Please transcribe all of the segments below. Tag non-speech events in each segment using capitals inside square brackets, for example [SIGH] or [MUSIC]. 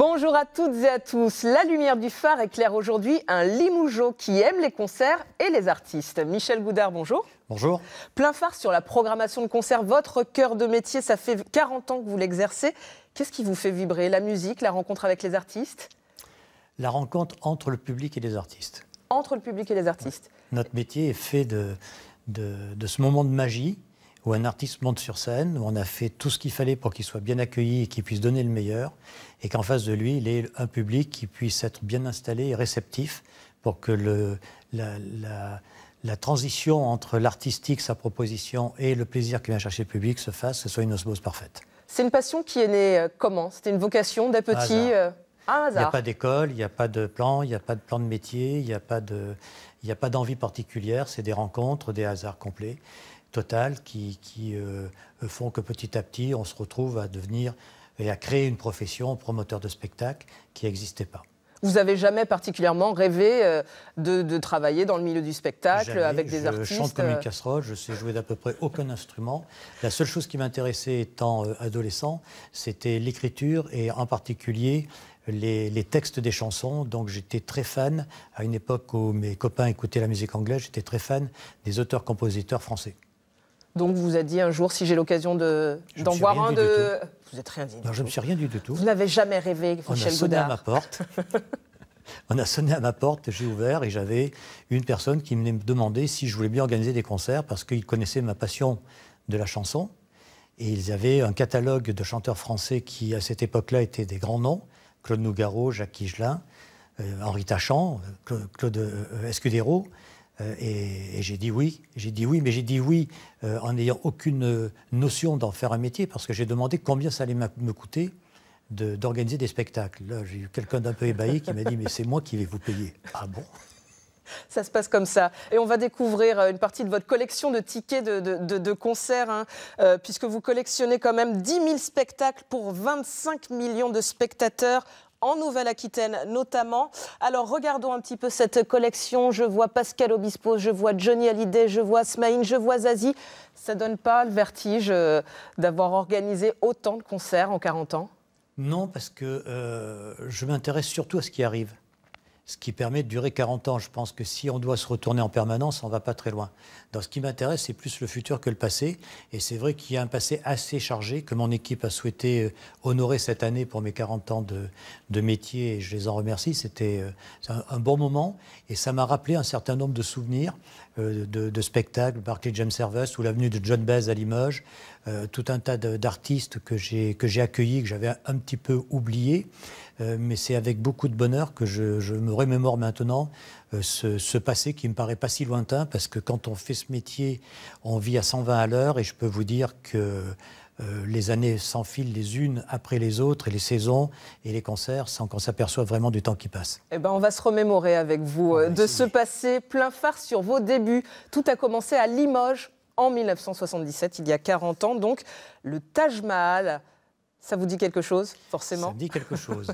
Bonjour à toutes et à tous. La lumière du phare éclaire aujourd'hui un Limougeau qui aime les concerts et les artistes. Michel Goudard, bonjour. Bonjour. Plein phare sur la programmation de concerts, votre cœur de métier, ça fait 40 ans que vous l'exercez. Qu'est-ce qui vous fait vibrer La musique, la rencontre avec les artistes La rencontre entre le public et les artistes. Entre le public et les artistes. Notre métier est fait de, de, de ce moment de magie où un artiste monte sur scène, où on a fait tout ce qu'il fallait pour qu'il soit bien accueilli et qu'il puisse donner le meilleur, et qu'en face de lui, il ait un public qui puisse être bien installé et réceptif pour que le, la, transition entre l'artistique, sa proposition, et le plaisir qu'il vient chercher le public se fasse, que ce soit une osmose parfaite. C'est une passion qui est née euh, comment C'était une vocation d'un petit euh, ah, hasard. il n'y a pas d'école, il n'y a pas de plan, il n'y a pas de plan de métier, il a pas de, il n'y a pas d'envie particulière. C'est des rencontres, des hasards complets totales qui, euh, font que petit à petit, on se retrouve à devenir et à créer une profession promoteur de spectacle qui n'existait pas. Vous avez jamais particulièrement rêvé euh, de, travailler dans le milieu du spectacle avec des artistes artistes Je chante comme une euh casserole, je sais jouer d'à peu près aucun instrument. La seule chose qui m'intéressait étant adolescent, c'était l'écriture et en particulier les, les, textes des chansons. Donc j'étais très fan, à une époque où mes copains écoutaient la musique anglaise, j'étais très fan des auteurs-compositeurs français. Donc vous a dit un jour, si j'ai l'occasion d'en voir un de... Vous êtes rien dit. Non, je ne me suis rien dit du tout. Vous n'avez jamais rêvé, Michel Godard. On a sonné à ma porte. [LAUGHS] On a sonné à ma porte, j'ai ouvert et j'avais une personne qui me demandait si je voulais bien organiser des concerts parce qu'il connaissaient ma passion de la chanson. Et ils avaient un catalogue de chanteurs français qui, à cette époque-là, étaient des grands noms. Claude Nougaro, Jacques Higelin, euh, Henri Tachant, euh, Claude, euh, Escudero. Euh, et, j'ai dit oui, j'ai dit oui, mais j'ai dit oui euh, en n'ayant aucune euh, notion d'en faire un métier, parce que j'ai demandé combien ça allait me coûter d'organiser des spectacles. Là, j'ai eu quelqu'un d'un peu ébahi qui m'a dit, mais c'est moi qui vais vous payer. Ah bon ça se passe comme ça. Et on va découvrir une partie de votre collection de tickets de, concerts, hein. puisque vous collectionnez quand même 10 000 spectacles pour 25 millions de spectateurs en Nouvelle-Aquitaine notamment. Alors regardons un petit peu cette collection. Je vois Pascal Obispo, je vois Johnny Hallyday, je vois Smaïn, je vois Zazie. Ça donne pas le vertige euh, d'avoir organisé autant de concerts en 40 ans Non, parce que euh, je m'intéresse surtout à ce qui arrive ce qui permet de durer 40 ans. Je pense que si on doit se retourner en permanence, on ne va pas très loin. Dans ce qui m'intéresse, c'est plus le futur que le passé. Et c'est vrai qu'il y a un passé assez chargé que mon équipe a souhaité euh, honorer cette année pour mes 40 ans de, métier. je les en remercie. C'était euh, un, bon moment. Et ça m'a rappelé un certain nombre de souvenirs euh, de, spectacles, Barclay James Service ou l'avenue de John Baez à Limoges, euh, tout un tas d'artistes que j'ai accueillis, que j'avais un petit peu oubliés euh, mais c'est avec beaucoup de bonheur que je, me remémore maintenant ce, ce, passé qui me paraît pas si lointain, parce que quand on fait ce métier, on vit à 120 à l'heure, et je peux vous dire que euh, les années s'enfilent les unes après les autres et les saisons et les concerts sans qu'on s'aperçoive vraiment du temps qui passe. Eh ben, on va se remémorer avec vous euh, de ce passé plein phare sur vos débuts. Tout a commencé à Limoges en 1977, il y a 40 ans. Donc, le Taj Mahal, ça vous dit quelque chose, forcément Ça dit quelque chose.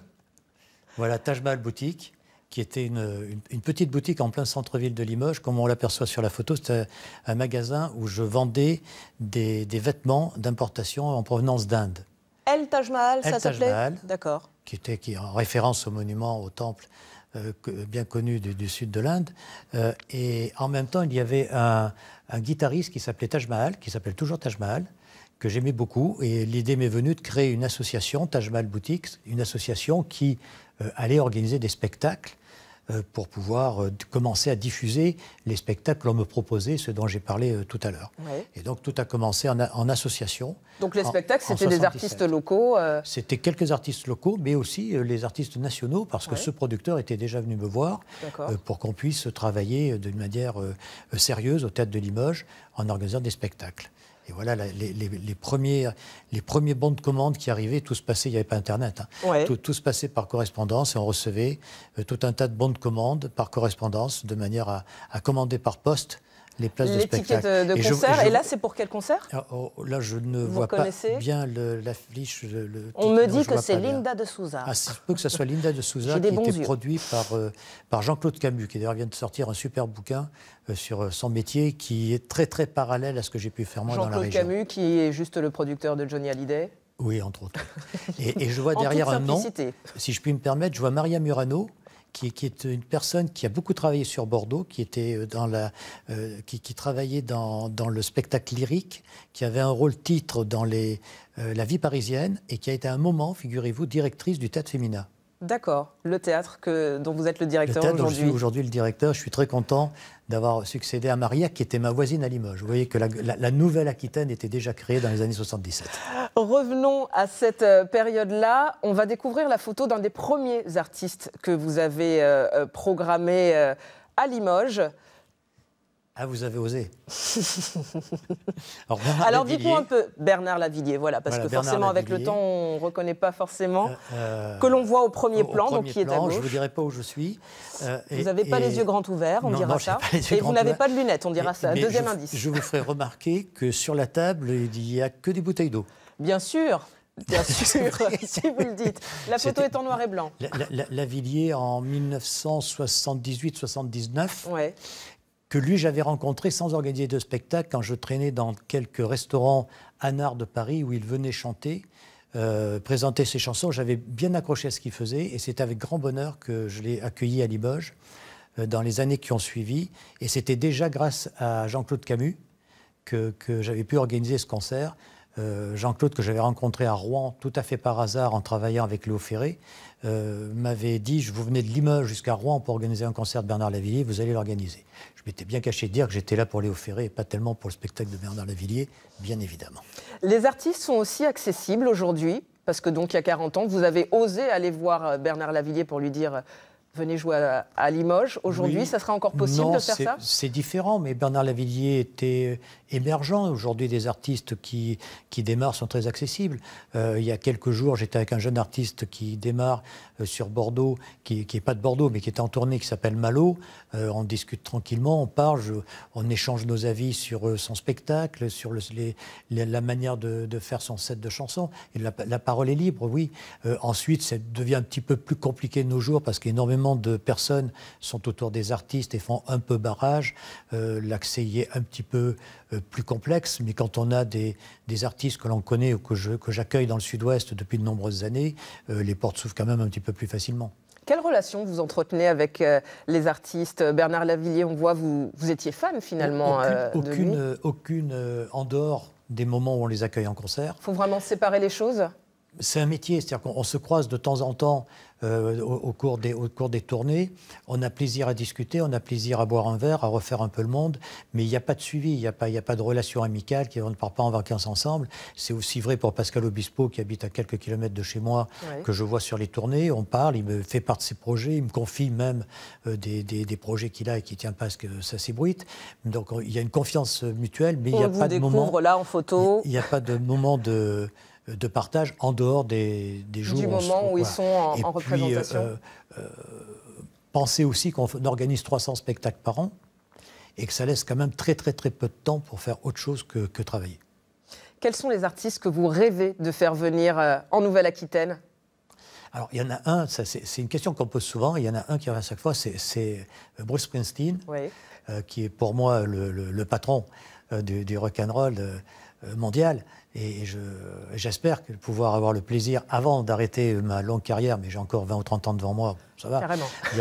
voilà, Taj Mahal Boutique qui était une, petite boutique en plein centre-ville de Limoges, comme on l'aperçoit sur la photo. C'était un, magasin où je vendais des, vêtements d'importation en provenance d'Inde. El Taj Mahal, ça s'appelait D'accord. Qui était qui, en référence au monument, au temple euh, bien connu du, sud de l'Inde. Euh, et en même temps, il y avait un, guitariste qui s'appelait Taj Mahal, qui s'appelle toujours Taj Mahal, que j'aimais beaucoup. Et l'idée m'est venue de créer une association, Taj Mahal Boutique, une association qui euh, allait organiser des spectacles euh, pour pouvoir euh, commencer à diffuser les spectacles qu'on me proposait, ce dont j'ai parlé euh, tout à l'heure. Et donc tout a commencé en, association. Donc les spectacles, c'était des artistes locaux C'était quelques artistes locaux, mais aussi les artistes nationaux, parce que ce producteur était déjà venu me voir pour qu'on puisse travailler d'une manière sérieuse au Théâtre de Limoges en organisant des spectacles. Et voilà, les, premiers, bons de commande qui arrivaient, tout se passait, il n'y avait pas Internet. Hein. Tout, se passait par correspondance et on recevait euh, tout un tas de bons de commande par correspondance de manière à commander par poste les places de et concert. et, là, c'est pour quel concert ah, oh, Là, je ne vois pas bien l'affiche. Le, On me dit que c'est Linda de Souza. Ah, c'est peut que ce soit Linda de Souza qui était produit par, euh, par Jean-Claude Camus, qui d'ailleurs vient de sortir un super bouquin euh, sur euh, son métier qui est très très parallèle à ce que j'ai pu faire moi dans la région. Jean-Claude Camus, qui est juste le producteur de Johnny Hallyday oui, entre autres. [LAUGHS] et je vois derrière un nom, si je puis me permettre, je vois Maria Murano, qui, est une personne qui a beaucoup travaillé sur Bordeaux, qui, était euh, dans la, euh, qui, travaillait dans, le spectacle lyrique, qui avait un rôle titre dans les, euh, la vie parisienne et qui a été à un moment, figurez-vous, directrice du Théâtre Féminin. D'accord, le théâtre que, dont vous êtes le directeur aujourd'hui. Je suis aujourd'hui le directeur, je suis très content d'avoir succédé à Maria, qui était ma voisine à Limoges. Vous voyez que la, Nouvelle-Aquitaine était déjà créée dans les années 77. Revenons à cette euh, période-là. On va découvrir la photo d'un des premiers artistes que vous avez euh, euh, programmé à Limoges. Ah, vous avez osé. [LAUGHS] Alors, dites moi un peu, Bernard Lavillier, voilà, parce que forcément, avec le temps, on ne reconnaît pas forcément, euh, euh, que l'on voit au premier plan, donc qui est à gauche. Je ne vous dirai pas où je suis. Euh, vous n'avez pas les yeux grands ouverts, on dira ça. et vous n'avez pas de lunettes, on dira ça. Deuxième indice. Je vous ferai remarquer que sur la table, il n'y a que des bouteilles d'eau. Bien sûr Bien [LAUGHS] sûr, [LAUGHS] si vous le dites. La photo est en noir et blanc. Lavillier en 1978-79. Ouais que lui j'avais rencontré sans organiser de spectacle quand je traînais dans quelques restaurants anards de Paris où il venait chanter, euh, présenter ses chansons. J'avais bien accroché à ce qu'il faisait et c'est avec grand bonheur que je l'ai accueilli à Liboge, euh, dans les années qui ont suivi. Et c'était déjà grâce à Jean-Claude Camus que j'avais pu organiser ce concert. Euh, Jean-Claude, que j'avais rencontré à Rouen tout à fait par hasard en travaillant avec Léo Ferré, euh, m'avait dit Je vous venais de Limoges jusqu'à Rouen pour organiser un concert de Bernard Lavillier, vous allez l'organiser. Je m'étais bien caché de dire que j'étais là pour Léo Ferré et pas tellement pour le spectacle de Bernard Lavillier, bien évidemment. Les artistes sont aussi accessibles aujourd'hui, parce que donc il y a 40 ans, vous avez osé aller voir euh, Bernard Lavillier pour lui dire venez jouer à, Limoges. Aujourd'hui, ça sera encore possible de faire ça C'est différent, mais Bernard Lavillier était euh, émergent. Aujourd'hui, des artistes qui, qui démarrent sont très accessibles. Euh, il y a quelques jours, j'étais avec un jeune artiste qui démarre euh, sur Bordeaux, qui n'est pas de Bordeaux, mais qui est en tournée, qui s'appelle Malo. on discute tranquillement, on parle, on échange nos avis sur son spectacle, sur la manière de, faire son set de chansons. la, la parole est libre, oui. ensuite, ça devient un petit peu plus compliqué de nos jours parce qu'énormément de personnes sont autour des artistes et font un peu barrage. Euh, l'accès y est un petit peu euh, plus complexe, mais quand on a des, des artistes que l'on connaît ou que j'accueille que dans le sud-ouest depuis de nombreuses années, euh, les portes s'ouvrent quand même un petit peu plus facilement. Quelle relation vous entretenez avec les artistes Bernard Lavillier, on voit, vous, vous étiez fan finalement. Aucune, aucune, aucune en dehors des moments où on les accueille en concert. Il faut vraiment séparer les choses c'est un métier, c'est-à-dire qu'on se croise de temps en temps euh, au, cours des, au cours des tournées, on a plaisir à discuter, on a plaisir à boire un verre, à refaire un peu le monde, mais il n'y a pas de suivi, il n'y a, pas, a pas de relation amicale, qui, on ne part pas en vacances ensemble. C'est aussi vrai pour Pascal Obispo, qui habite à quelques kilomètres de chez moi, que je vois sur les tournées, on parle, il me fait part de ses projets, il me confie même euh, des, des, projets qu'il a et qui ne tient pas à ce que ça s'ébruite. Donc il y a une confiance mutuelle, mais il n'y a, pas de moment... là en photo. Il n'y a pas de moment de de partage en dehors des, des jours. Du où ils sont en, Et euh, euh, pensez aussi qu'on organise 300 spectacles par an et que ça laisse quand même très très très peu de temps pour faire autre chose que, travailler. Quels sont les artistes que vous rêvez de faire venir euh, en Nouvelle-Aquitaine alors, il y en a un, c'est une question qu'on pose souvent, il y en a un qui arrive à chaque fois, c'est Bruce Springsteen, qui est pour moi le, patron du, rock and roll mondial. Et j'espère pouvoir avoir le plaisir, avant d'arrêter ma longue carrière, mais j'ai encore 20 ou 30 ans devant moi, ça va,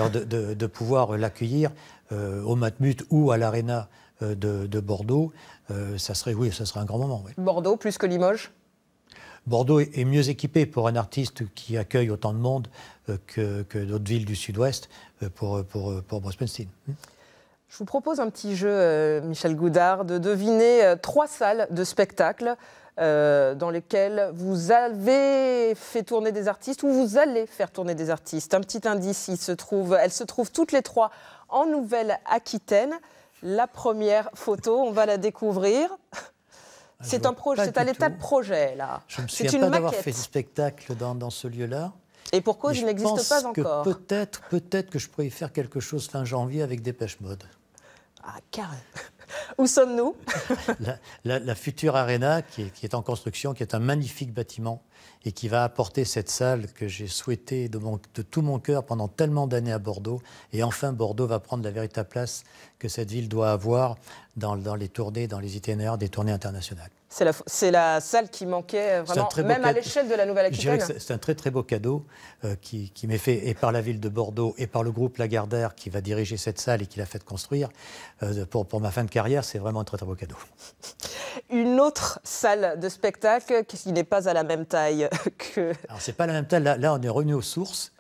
de, de, pouvoir l'accueillir euh, au Matmut ou à l'Arena euh, de, Bordeaux, euh, ça serait, oui, ça serait un grand moment. Bordeaux plus que Limoges Bordeaux est mieux équipé pour un artiste qui accueille autant de monde que, d'autres villes du sud-ouest pour, pour, pour Springsteen. Hmm. Je vous propose un petit jeu, Michel Goudard, de deviner trois salles de spectacle euh, dans lesquelles vous avez fait tourner des artistes ou vous allez faire tourner des artistes. Un petit indice, se trouve, elles se trouvent toutes les trois en Nouvelle-Aquitaine. La première photo, on va la découvrir. Ah, c'est un projet, c'est à l'état de projet là. Je me souviens pas d'avoir fait de spectacle dans, ce lieu-là. Et pourquoi je n'existe pas encore. Peut-être, peut-être que je pourrais y faire quelque chose fin janvier avec Dépêche Mode. Ah, carrément. Où sommes-nous [LAUGHS] la, future arena qui est, en construction, qui est un magnifique bâtiment et qui va apporter cette salle que j'ai souhaitée de, tout mon cœur pendant tellement d'années à Bordeaux. Et enfin, Bordeaux va prendre la véritable place que cette ville doit avoir dans les tournées, dans les itinéraires des tournées internationales. C'est la, salle qui manquait euh, vraiment, même à l'échelle de la Nouvelle-Aquitaine. C'est un très très beau cadeau euh, qui, m'est fait et par la ville de Bordeaux et par le groupe Lagardère qui va diriger cette salle et qui l'a fait construire. Euh, pour, ma fin de carrière, c'est vraiment un très très beau cadeau. [LAUGHS] Une autre salle de spectacle qui n'est pas à la même taille [LAUGHS] que... Alors c'est pas la même taille, là, on est revenu aux sources.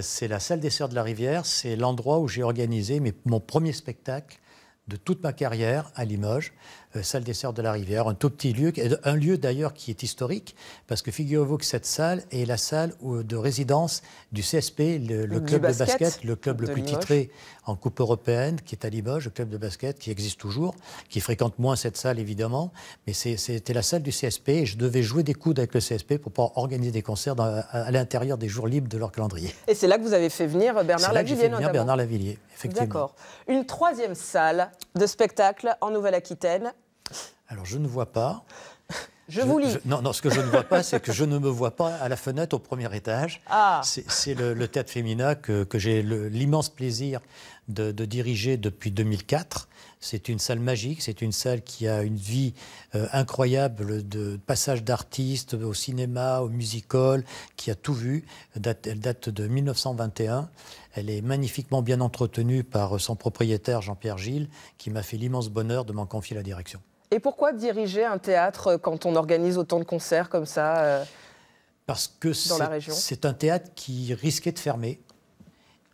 c'est la salle des Sœurs de la Rivière, c'est l'endroit où j'ai organisé mon premier spectacle de toute ma carrière à Limoges. Euh, salle des Sœurs de la Rivière, un tout petit lieu, un lieu d'ailleurs qui est historique, parce que figurez-vous que cette salle est la salle de résidence du CSP, le, club de basket, le club le plus titré en Coupe européenne, qui est à Limoges, le club de basket qui existe toujours, qui fréquente moins cette salle évidemment, mais c'était la salle du CSP et je devais jouer des coudes avec le CSP pour pouvoir organiser des concerts à, l'intérieur des jours libres de leur calendrier. Et c'est là que vous avez fait venir Bernard là Lavillier, venir Bernard Lavillier, effectivement. D'accord. Une troisième salle de spectacle en Nouvelle-Aquitaine, alors, je ne vois pas. Je, vous lis. non, non, ce que je ne vois pas, c'est que je ne me vois pas à la fenêtre au premier étage. Ah. C'est le, théâtre féminin que, j'ai l'immense plaisir de, diriger depuis 2004. C'est une salle magique, c'est une salle qui a une vie euh, incroyable de passage d'artistes au cinéma, au musical, qui a tout vu. elle date de 1921. Elle est magnifiquement bien entretenue par son propriétaire Jean-Pierre Gilles, qui m'a fait l'immense bonheur de m'en confier la direction. Et pourquoi diriger un théâtre quand on organise autant de concerts comme ça euh, Parce que c'est un théâtre qui risquait de fermer.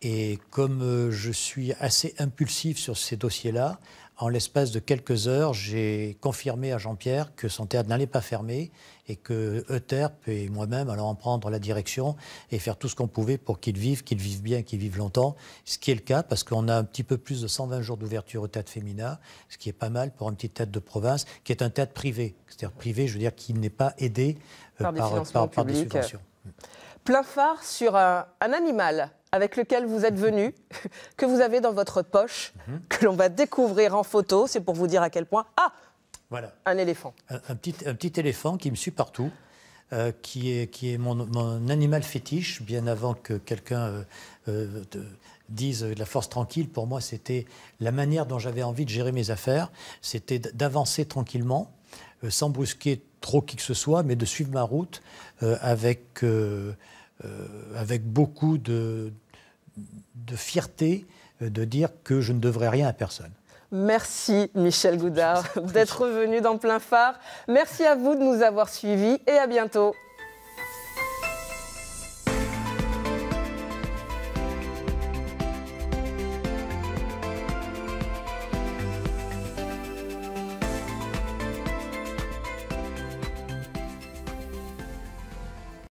Et comme euh, je suis assez impulsif sur ces dossiers-là, en l'espace de quelques heures, j'ai confirmé à Jean-Pierre que son théâtre n'allait pas fermer et que Euterpe et moi-même allons en prendre la direction et faire tout ce qu'on pouvait pour qu'il vive, qu'il vive bien, qu'il vive longtemps, ce qui est le cas parce qu'on a un petit peu plus de 120 jours d'ouverture au théâtre féminin, ce qui est pas mal pour un petit théâtre de province qui est un théâtre privé. C'est-à-dire privé, je veux dire, qu'il n'est pas aidé euh, par, des, par, subventions. Plein phare sur un animal avec lequel vous êtes venu, [LAUGHS] que vous avez dans votre poche, mhm. que l'on va découvrir en photo. C'est pour vous dire à quel point. Ah Voilà. Un éléphant. Un, petit, éléphant qui me suit partout. Euh, qui est, mon, animal fétiche, bien avant que quelqu'un euh, euh dise de la force tranquille, pour moi c'était la manière dont j'avais envie de gérer mes affaires, c'était d'avancer tranquillement, euh, sans brusquer trop qui que ce soit, mais de suivre ma route avec euh, avec beaucoup de, fierté euh, de dire que je ne devrais rien à personne. Merci Michel Goudard d'être venu dans plein phare. Merci à vous de nous avoir suivis et à bientôt.